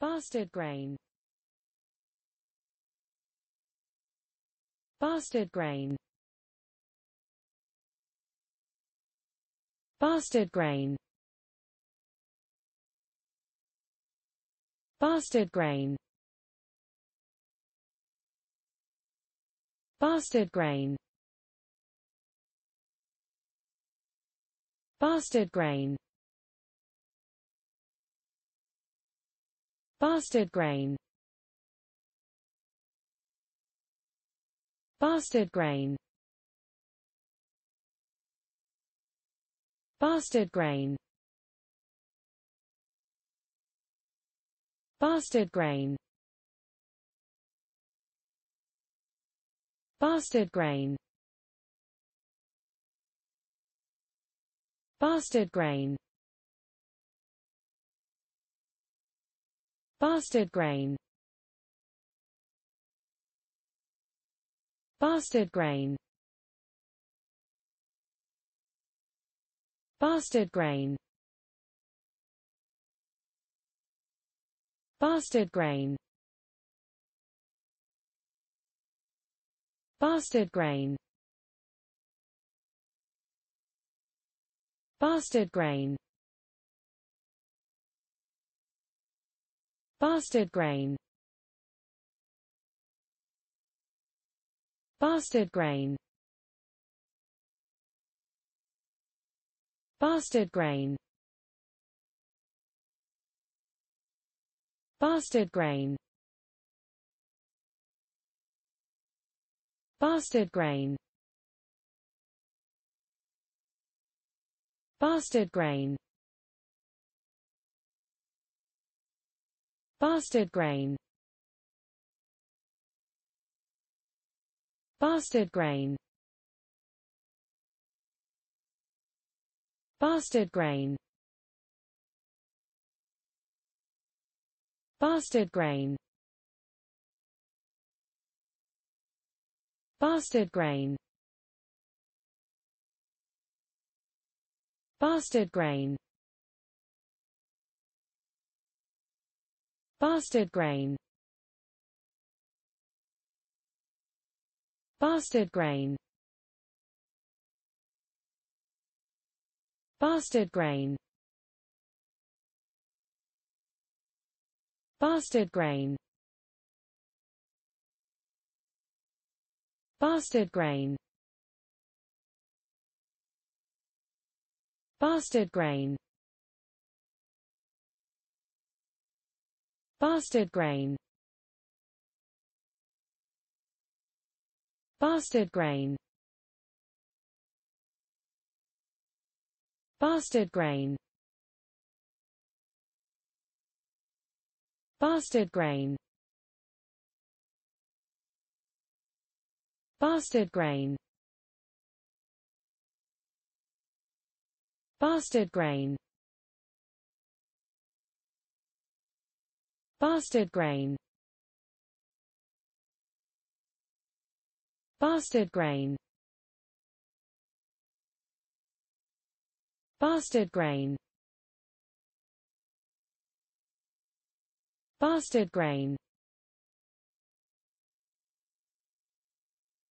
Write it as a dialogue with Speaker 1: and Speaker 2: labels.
Speaker 1: Bastard grain Bastard grain Bastard grain Bastard grain Bastard grain Bastard grain Bastard grain Bastard grain Bastard grain Bastard grain Bastard grain Bastard grain Bastard grain Bastard grain Bastard grain Bastard grain Bastard grain Bastard grain Bastard grain Bastard grain Bastard grain Bastard grain Bastard grain Bastard grain Bastard grain Bastard grain Bastard grain Bastard grain Bastard grain Bastard grain Bastard grain Bastard grain Bastard grain Bastard grain Bastard grain Bastard grain Bastard grain Bastard grain Bastard grain Bastard grain Bastard grain Bastard grain Bastard grain Bastard grain Bastard grain Bastard grain